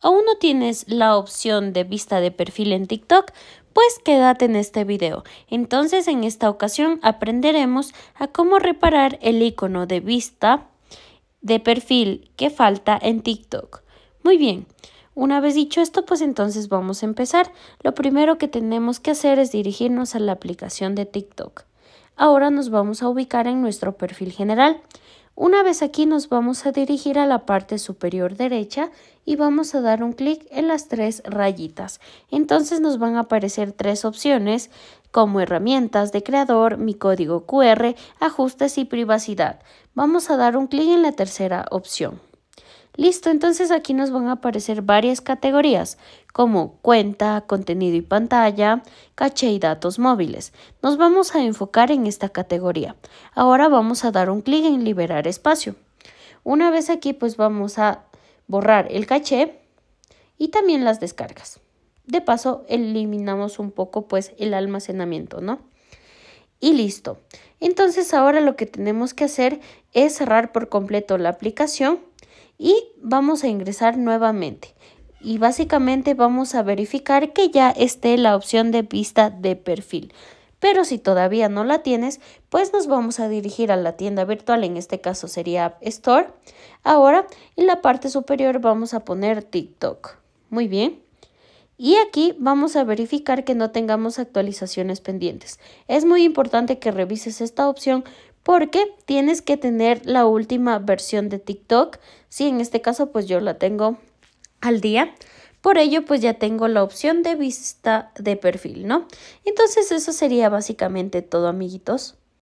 ¿Aún no tienes la opción de vista de perfil en TikTok? Pues quédate en este video. Entonces en esta ocasión aprenderemos a cómo reparar el icono de vista de perfil que falta en TikTok. Muy bien. Una vez dicho esto, pues entonces vamos a empezar. Lo primero que tenemos que hacer es dirigirnos a la aplicación de TikTok. Ahora nos vamos a ubicar en nuestro perfil general. Una vez aquí nos vamos a dirigir a la parte superior derecha y vamos a dar un clic en las tres rayitas. Entonces nos van a aparecer tres opciones como herramientas de creador, mi código QR, ajustes y privacidad. Vamos a dar un clic en la tercera opción. Listo, entonces aquí nos van a aparecer varias categorías como cuenta, contenido y pantalla, caché y datos móviles. Nos vamos a enfocar en esta categoría. Ahora vamos a dar un clic en liberar espacio. Una vez aquí pues vamos a borrar el caché y también las descargas. De paso eliminamos un poco pues el almacenamiento, ¿no? y listo. Entonces ahora lo que tenemos que hacer es cerrar por completo la aplicación y vamos a ingresar nuevamente y básicamente vamos a verificar que ya esté la opción de vista de perfil. Pero si todavía no la tienes, pues nos vamos a dirigir a la tienda virtual, en este caso sería App Store. Ahora, en la parte superior vamos a poner TikTok. Muy bien. Y aquí vamos a verificar que no tengamos actualizaciones pendientes. Es muy importante que revises esta opción porque tienes que tener la última versión de TikTok. Si sí, en este caso pues yo la tengo al día. Por ello, pues ya tengo la opción de vista de perfil, ¿no? Entonces eso sería básicamente todo, amiguitos.